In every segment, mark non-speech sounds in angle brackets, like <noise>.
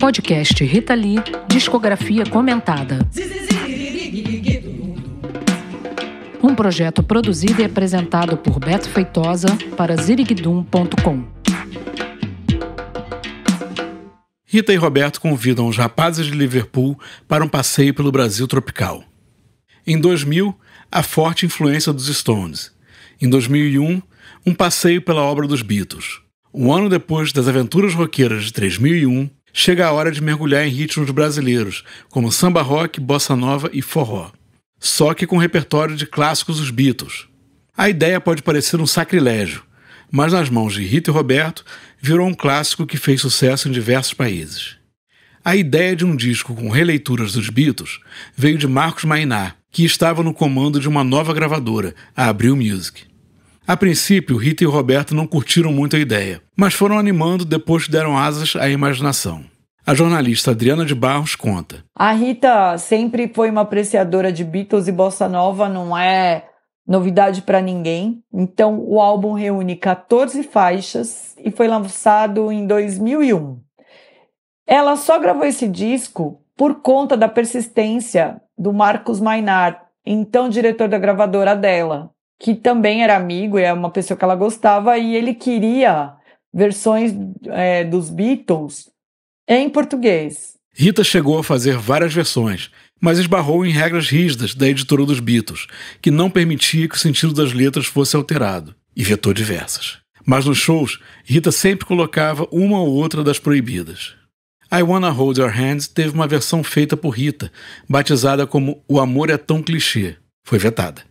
Podcast Rita Lee, discografia comentada. Um projeto produzido e apresentado por Beto Feitosa para zirigdum.com. Rita e Roberto convidam os rapazes de Liverpool para um passeio pelo Brasil tropical. Em 2000, a forte influência dos Stones. Em 2001, um passeio pela obra dos Beatles. Um ano depois das aventuras roqueiras de 3001, chega a hora de mergulhar em ritmos brasileiros, como samba rock, bossa nova e forró. Só que com repertório de clássicos dos Beatles. A ideia pode parecer um sacrilégio, mas nas mãos de Rita e Roberto virou um clássico que fez sucesso em diversos países. A ideia de um disco com releituras dos Beatles veio de Marcos Mainá, que estava no comando de uma nova gravadora, a Abril Music. A princípio, Rita e Roberto não curtiram muito a ideia, mas foram animando depois que deram asas à imaginação. A jornalista Adriana de Barros conta. A Rita sempre foi uma apreciadora de Beatles e bossa nova, não é novidade para ninguém. Então, o álbum reúne 14 faixas e foi lançado em 2001. Ela só gravou esse disco por conta da persistência do Marcos Maynard, então diretor da gravadora dela, que também era amigo e é uma pessoa que ela gostava, e ele queria versões é, dos Beatles em português. Rita chegou a fazer várias versões, mas esbarrou em regras rígidas da editora dos Beatles, que não permitia que o sentido das letras fosse alterado, e vetou diversas. Mas nos shows, Rita sempre colocava uma ou outra das proibidas. I Wanna Hold Your Hand teve uma versão feita por Rita, batizada como O Amor é Tão Clichê. Foi vetada.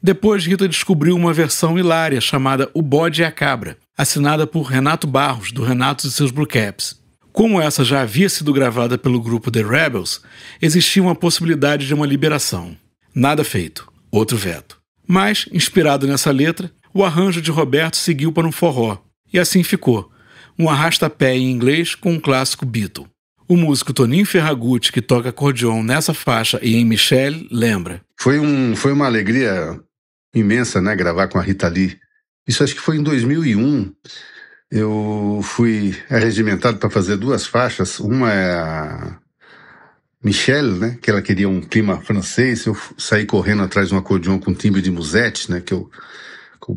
Depois, Rita descobriu uma versão hilária chamada O Bode e a Cabra, assinada por Renato Barros, do Renato e seus Bluecaps, como essa já havia sido gravada pelo grupo The Rebels, existia uma possibilidade de uma liberação. Nada feito, outro veto. Mas, inspirado nessa letra, o arranjo de Roberto seguiu para um forró, e assim ficou, um arrasta-pé em inglês com um clássico Beatle. O músico Toninho Ferragutti, que toca acordeon nessa faixa e em Michelle, lembra. Foi, um, foi uma alegria imensa, né, gravar com a Rita Lee. Isso acho que foi em 2001. Eu fui arregimentado para fazer duas faixas. Uma é a Michelle, né? Que ela queria um clima francês. Eu saí correndo atrás de um acordeão com timbre de Musette, né? Que eu,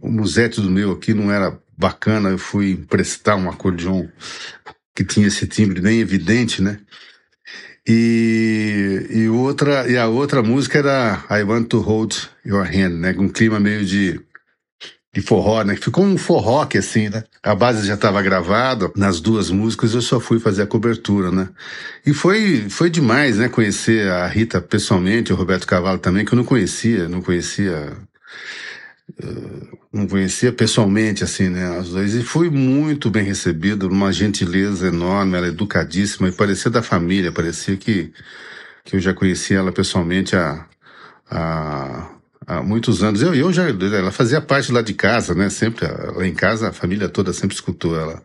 o Musette do meu aqui não era bacana. Eu fui emprestar um acordeão que tinha esse timbre bem evidente, né? E, e outra e a outra música era I Want to Hold Your Hand, né? Com um clima meio de de forró, né? Ficou um forró que assim, né? A base já estava gravada nas duas músicas, eu só fui fazer a cobertura, né? E foi foi demais, né? Conhecer a Rita pessoalmente, o Roberto Cavalo também, que eu não conhecia, não conhecia eh, não conhecia pessoalmente, assim, né, as dois e fui muito bem recebido, uma gentileza enorme, ela é educadíssima, e parecia da família, parecia que, que eu já conhecia ela pessoalmente há, há há muitos anos. Eu, eu já, ela fazia parte lá de casa, né? Sempre lá em casa, a família toda sempre escutou ela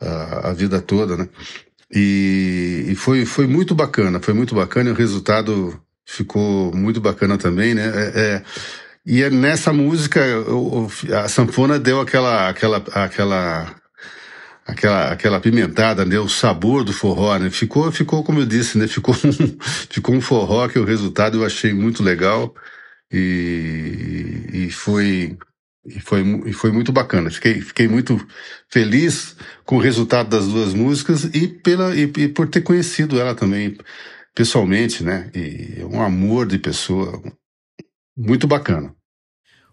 a, a vida toda, né? E, e, foi, foi muito bacana, foi muito bacana. E o resultado ficou muito bacana também, né? É, é, e é nessa música eu, a sanfona deu aquela, aquela, aquela aquela aquela pimentada, né? O sabor do forró, né? Ficou, ficou como eu disse, né? Ficou <laughs> ficou um forró que o resultado eu achei muito legal e, e foi e foi, e foi muito bacana. Fiquei, fiquei muito feliz com o resultado das duas músicas e, pela, e, e por ter conhecido ela também pessoalmente, né? E é um amor de pessoa muito bacana.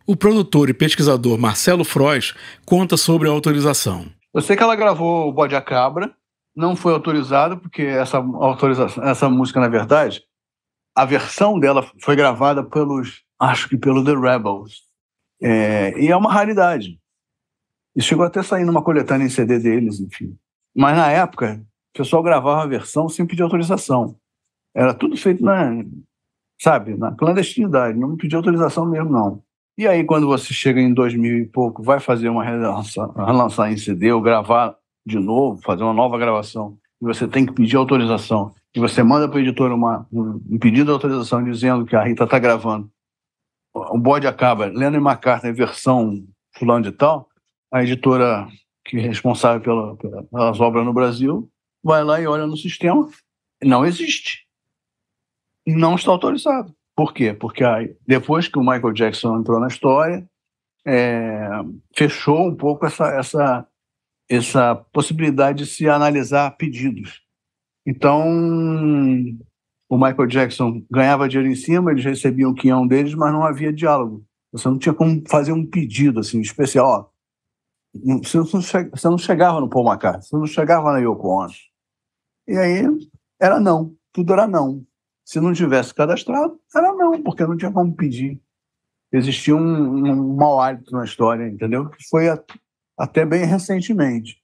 O produtor e pesquisador Marcelo Frois conta sobre a autorização. Eu sei que ela gravou o Bode a Cabra, não foi autorizado, porque essa, autorização, essa música, na verdade, a versão dela foi gravada pelos acho que pelo The Rebels. É, e é uma raridade. E chegou até a sair numa coletânea em CD deles, enfim. Mas na época, o pessoal gravava a versão sem pedir autorização. Era tudo feito na, sabe, na clandestinidade, não pedia autorização mesmo, não. E aí, quando você chega em 2000 e pouco, vai fazer uma relançar em CD ou gravar de novo, fazer uma nova gravação, e você tem que pedir autorização, e você manda para o editor uma, um pedido de autorização dizendo que a Rita está gravando o bode acaba, Lennon e McCartney, versão fulano de tal, a editora que é responsável pela, pelas obras no Brasil vai lá e olha no sistema, não existe. Não está autorizado. Por quê? Porque aí, depois que o Michael Jackson entrou na história, é, fechou um pouco essa, essa, essa possibilidade de se analisar pedidos. Então, o Michael Jackson ganhava dinheiro em cima, eles recebiam o quinhão deles, mas não havia diálogo. Você não tinha como fazer um pedido assim especial. você, não você não chegava no Paul McCartney, você não chegava na Yoko Ono. E aí era não, tudo era não. Se não tivesse cadastrado, era não, porque não tinha como pedir. Existia um, um mau hálito na história, entendeu? Que foi a, até bem recentemente.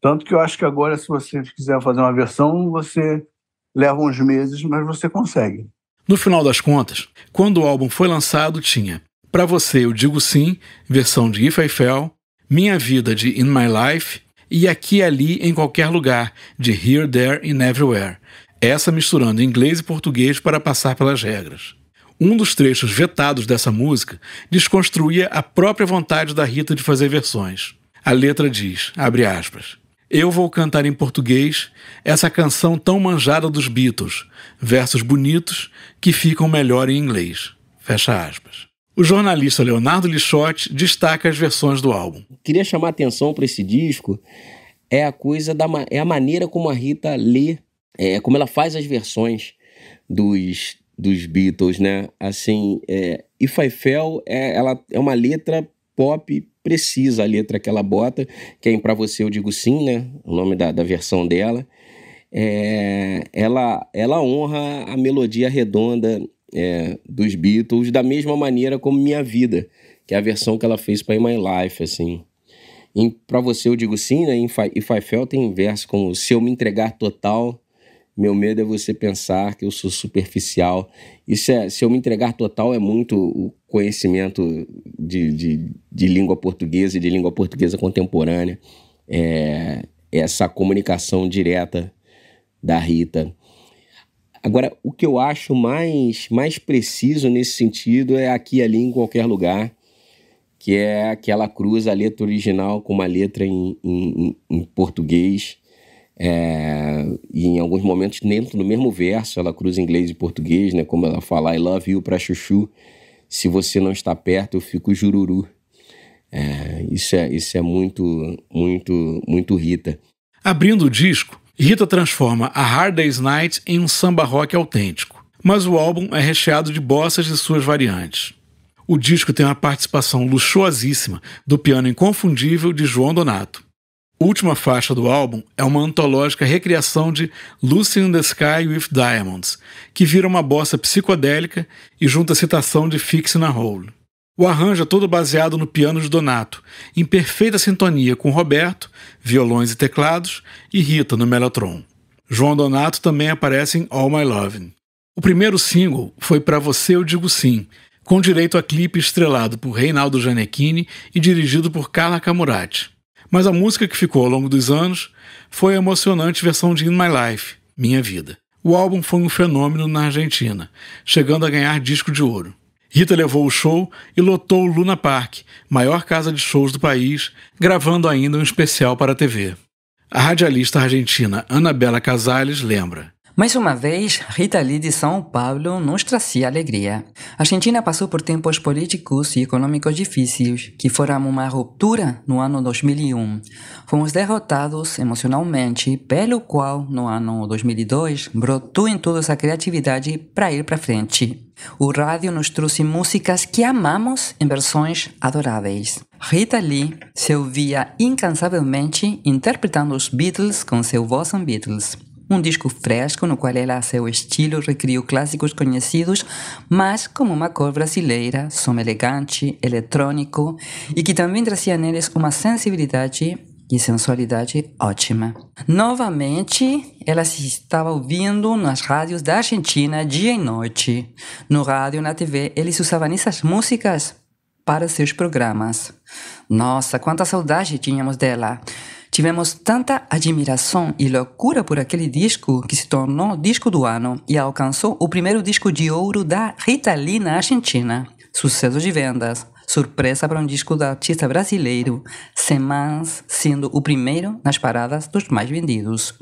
Tanto que eu acho que agora, se você quiser fazer uma versão, você leva uns meses, mas você consegue. No final das contas, quando o álbum foi lançado, tinha Pra Você Eu Digo Sim, versão de If I Fell, Minha Vida de In My Life e Aqui Ali em Qualquer Lugar de Here, There and Everywhere, essa misturando inglês e português para passar pelas regras. Um dos trechos vetados dessa música desconstruía a própria vontade da Rita de fazer versões. A letra diz, abre aspas, eu vou cantar em português essa canção tão manjada dos Beatles, versos bonitos que ficam melhor em inglês. Fecha aspas. O jornalista Leonardo Lixotti destaca as versões do álbum. Queria chamar a atenção para esse disco é a coisa da é a maneira como a Rita lê, é como ela faz as versões dos dos Beatles, né? Assim, é, If I Fell é, ela é uma letra pop precisa a letra que ela bota, que é para você eu digo sim, né? O nome da, da versão dela. É, ela, ela honra a melodia redonda é, dos Beatles da mesma maneira como Minha Vida, que é a versão que ela fez para In My Life, assim. Para você eu digo sim, né? Em If I Fell tem verso como se eu me entregar total, meu medo é você pensar que eu sou superficial. Isso é, se eu me entregar total é muito o conhecimento de, de, de língua portuguesa e de língua portuguesa contemporânea, é, essa comunicação direta da Rita. Agora, o que eu acho mais, mais preciso nesse sentido é aqui ali em qualquer lugar, que é que ela cruza a letra original com uma letra em, em, em português. É, e em alguns momentos, dentro do mesmo verso, ela cruza inglês e português, né? Como ela fala I love you para Chuchu se você não está perto, eu fico jururu. É, isso, é, isso é muito, muito, muito Rita. Abrindo o disco, Rita transforma a Hard Day's Night em um samba rock autêntico, mas o álbum é recheado de bossas de suas variantes. O disco tem uma participação luxuosíssima do piano inconfundível de João Donato última faixa do álbum é uma antológica recriação de Lucy in the Sky with Diamonds, que vira uma bossa psicodélica e junta a citação de Fix na Hole. O arranjo é todo baseado no piano de Donato, em perfeita sintonia com Roberto, violões e teclados, e Rita no Mellotron. João Donato também aparece em All My Lovin'. O primeiro single foi Para Você Eu Digo Sim, com direito a clipe estrelado por Reinaldo Gianecchini e dirigido por Carla Camurati. Mas a música que ficou ao longo dos anos foi a emocionante versão de In My Life, Minha Vida. O álbum foi um fenômeno na Argentina, chegando a ganhar disco de ouro. Rita levou o show e lotou o Luna Park, maior casa de shows do país, gravando ainda um especial para a TV. A radialista argentina Anabela Casales lembra: mais uma vez, Rita Lee de São Paulo nos trazia alegria. A Argentina passou por tempos políticos e econômicos difíceis, que foram uma ruptura no ano 2001. Fomos derrotados emocionalmente, pelo qual, no ano 2002, brotou em todos a criatividade para ir para frente. O rádio nos trouxe músicas que amamos em versões adoráveis. Rita Lee se ouvia incansavelmente interpretando os Beatles com seu Voz on Beatles um disco fresco no qual ela, a seu estilo, recriou clássicos conhecidos, mas como uma cor brasileira, som elegante, eletrônico e que também trazia neles uma sensibilidade e sensualidade ótima. Novamente, ela se estava ouvindo nas rádios da Argentina dia e noite. No rádio, na TV, eles usavam essas músicas para seus programas. Nossa, quanta saudade tínhamos dela! Tivemos tanta admiração e loucura por aquele disco que se tornou disco do ano e alcançou o primeiro disco de ouro da Rita Lee na Argentina. Sucesso de vendas, surpresa para um disco da artista brasileiro, Semans sendo o primeiro nas paradas dos mais vendidos.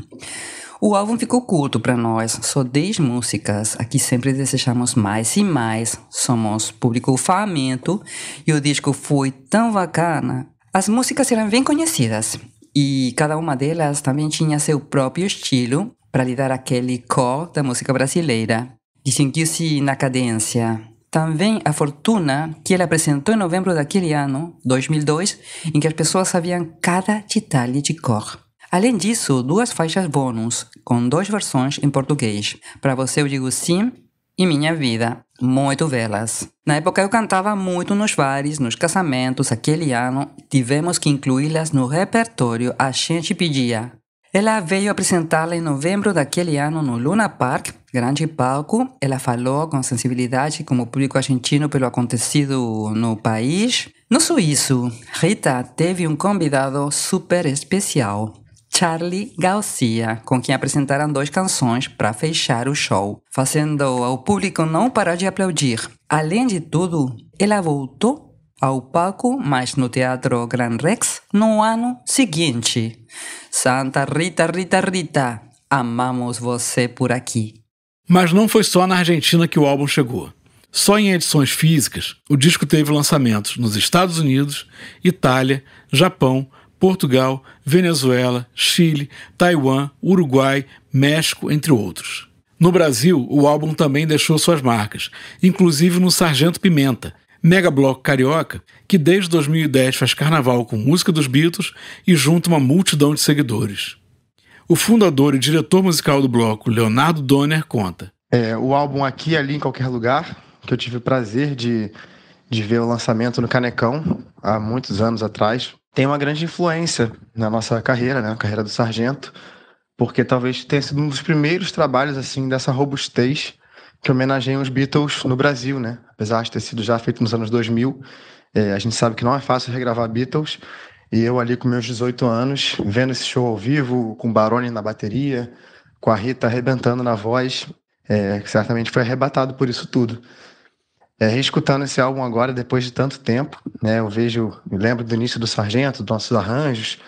O álbum ficou curto para nós, só 10 músicas. Aqui sempre desejamos mais e mais. Somos público faminto e o disco foi tão bacana. As músicas eram bem conhecidas e cada uma delas também tinha seu próprio estilo para lhe dar aquele cor da música brasileira. distinguiu se na cadência. Também a fortuna que ele apresentou em novembro daquele ano, 2002, em que as pessoas sabiam cada detalhe de cor. Além disso, duas faixas bônus, com duas versões em português. Para você eu digo sim e minha vida, muito velas Na época eu cantava muito nos bares, nos casamentos, aquele ano tivemos que incluí-las no repertório, a gente pedia. Ela veio apresentá-la em novembro daquele ano no Luna Park, grande palco. Ela falou com sensibilidade como público argentino pelo acontecido no país. No Suíço, Rita teve um convidado super especial. Charlie Garcia, com quem apresentaram duas canções para fechar o show, fazendo ao público não parar de aplaudir. Além de tudo, ela voltou ao palco, mas no Teatro Gran Rex, no ano seguinte. Santa Rita, Rita, Rita, amamos você por aqui. Mas não foi só na Argentina que o álbum chegou. Só em edições físicas, o disco teve lançamentos nos Estados Unidos, Itália, Japão, Portugal, Venezuela, Chile, Taiwan, Uruguai, México, entre outros. No Brasil, o álbum também deixou suas marcas, inclusive no Sargento Pimenta, mega bloco carioca que desde 2010 faz carnaval com música dos Beatles e junta uma multidão de seguidores. O fundador e diretor musical do bloco, Leonardo Donner, conta. É, o álbum Aqui, Ali, em Qualquer Lugar, que eu tive o prazer de, de ver o lançamento no Canecão, há muitos anos atrás tem uma grande influência na nossa carreira, né? A carreira do sargento, porque talvez tenha sido um dos primeiros trabalhos assim dessa robustez que homenageiam os Beatles no Brasil, né? Apesar de ter sido já feito nos anos 2000, é, a gente sabe que não é fácil regravar Beatles. E eu ali com meus 18 anos, vendo esse show ao vivo, com o Baroni na bateria, com a Rita arrebentando na voz, é, certamente foi arrebatado por isso tudo. É, reescutando esse álbum agora, depois de tanto tempo, né, eu vejo, me lembro do início do Sargento, dos nossos arranjos,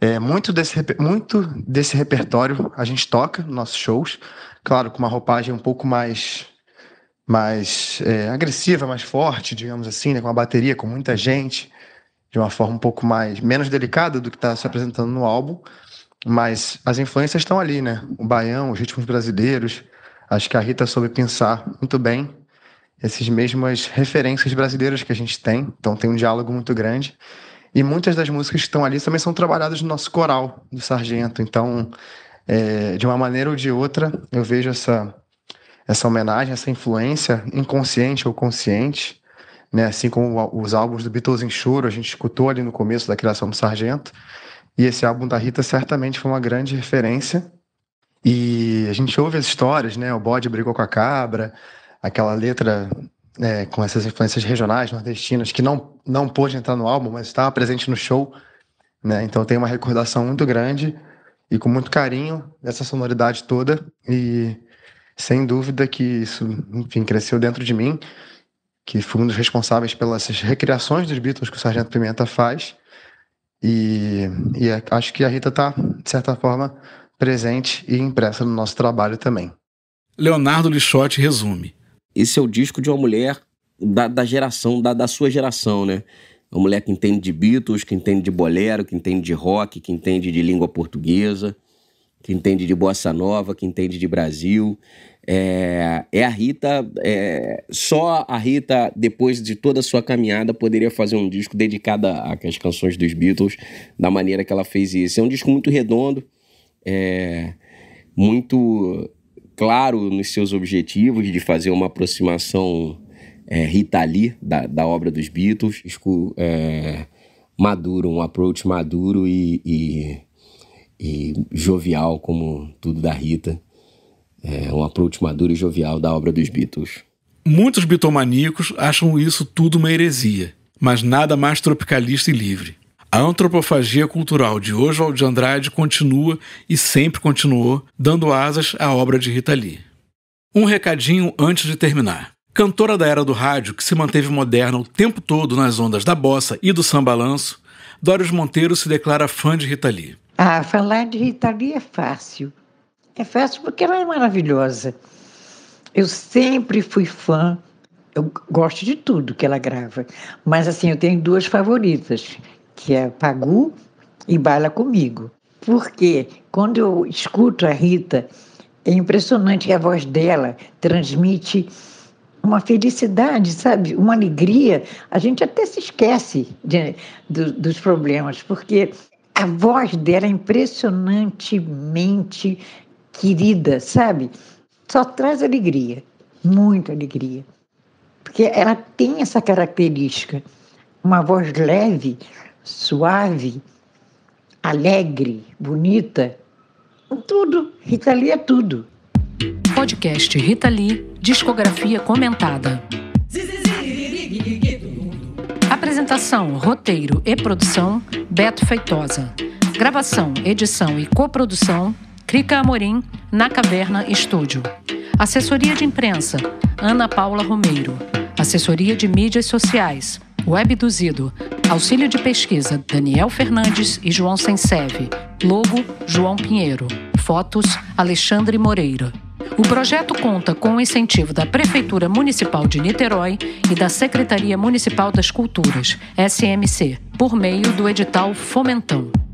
é, muito, desse, muito desse repertório a gente toca nos nossos shows, claro, com uma roupagem um pouco mais mais é, agressiva, mais forte, digamos assim, né, com a bateria, com muita gente, de uma forma um pouco mais menos delicada do que está se apresentando no álbum, mas as influências estão ali, né? O baião, os ritmos brasileiros, acho que a Rita soube pensar muito bem essas mesmas referências brasileiras que a gente tem, então tem um diálogo muito grande. E muitas das músicas que estão ali também são trabalhadas no nosso coral do Sargento. Então, é, de uma maneira ou de outra, eu vejo essa, essa homenagem, essa influência inconsciente ou consciente, né? assim como os álbuns do Beatles em Choro, a gente escutou ali no começo da criação do Sargento. E esse álbum da Rita certamente foi uma grande referência. E a gente ouve as histórias, né? O bode brigou com a cabra, aquela letra é, com essas influências regionais, nordestinas, que não, não pôde entrar no álbum, mas estava presente no show. Né? Então tem uma recordação muito grande e com muito carinho dessa sonoridade toda. E sem dúvida que isso, enfim, cresceu dentro de mim, que fui um dos responsáveis pelas recriações dos Beatles que o Sargento Pimenta faz. E, e é, acho que a Rita está, de certa forma, presente e impressa no nosso trabalho também. Leonardo Lixotti resume esse é o disco de uma mulher da, da geração, da, da sua geração, né? Uma mulher que entende de Beatles, que entende de bolero, que entende de rock, que entende de língua portuguesa, que entende de bossa nova, que entende de Brasil. É, é a Rita, é, só a Rita, depois de toda a sua caminhada, poderia fazer um disco dedicado às canções dos Beatles, da maneira que ela fez isso. É um disco muito redondo, é, muito claro nos seus objetivos de fazer uma aproximação é, Rita Lee da, da obra dos Beatles, disco é, maduro, um approach maduro e, e, e, jovial como tudo da Rita, é, um approach maduro e jovial da obra dos Beatles. Muitos bitomaníacos acham isso tudo uma heresia, mas nada mais tropicalista e livre. A antropofagia cultural de Oswald de Andrade continua e sempre continuou, dando asas à obra de Rita Lee. Um recadinho antes de terminar. Cantora da era do rádio que se manteve moderna o tempo todo nas ondas da bossa e do sambalanço, Doris Monteiro se declara fã de Rita Lee. Ah, falar de Rita Lee é fácil. É fácil porque ela é maravilhosa. Eu sempre fui fã. Eu gosto de tudo que ela grava, mas assim eu tenho duas favoritas que é Pagu, e baila comigo. Porque quando eu escuto a Rita, é impressionante a voz dela transmite uma felicidade, sabe? Uma alegria. A gente até se esquece de, do, dos problemas, porque a voz dela é impressionantemente querida, sabe? Só traz alegria, muita alegria. Porque ela tem essa característica, uma voz leve, suave, alegre, bonita. Tudo. Rita Lee é tudo. Podcast Rita Lee, discografia comentada. Apresentação, roteiro e produção: Beto Feitosa. Gravação, edição e coprodução: Crica Amorim, na Caverna Estúdio. Assessoria de imprensa: Ana Paula Romeiro. Assessoria de mídias sociais: Webduzido. Auxílio de pesquisa Daniel Fernandes e João Senseve. Logo João Pinheiro. Fotos Alexandre Moreira. O projeto conta com o incentivo da Prefeitura Municipal de Niterói e da Secretaria Municipal das Culturas, SMC, por meio do edital Fomentão.